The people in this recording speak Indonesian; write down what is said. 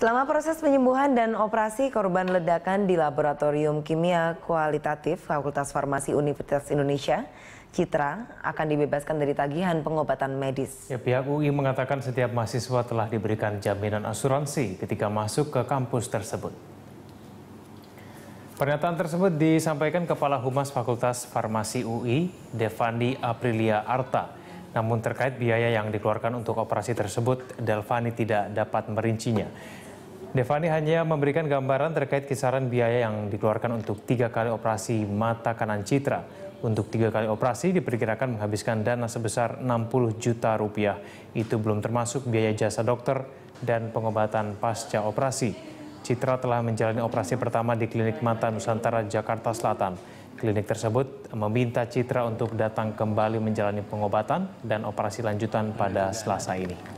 Selama proses penyembuhan dan operasi korban ledakan di Laboratorium Kimia Kualitatif Fakultas Farmasi Universitas Indonesia, Citra akan dibebaskan dari tagihan pengobatan medis. Ya, pihak UI mengatakan setiap mahasiswa telah diberikan jaminan asuransi ketika masuk ke kampus tersebut. Pernyataan tersebut disampaikan Kepala Humas Fakultas Farmasi UI, Devandi Aprilia Arta. Namun terkait biaya yang dikeluarkan untuk operasi tersebut, Delvani tidak dapat merincinya. Devani hanya memberikan gambaran terkait kisaran biaya yang dikeluarkan untuk tiga kali operasi mata kanan Citra. Untuk tiga kali operasi diperkirakan menghabiskan dana sebesar 60 juta rupiah. Itu belum termasuk biaya jasa dokter dan pengobatan pasca operasi. Citra telah menjalani operasi pertama di Klinik Mata Nusantara Jakarta Selatan. Klinik tersebut meminta Citra untuk datang kembali menjalani pengobatan dan operasi lanjutan pada Selasa ini.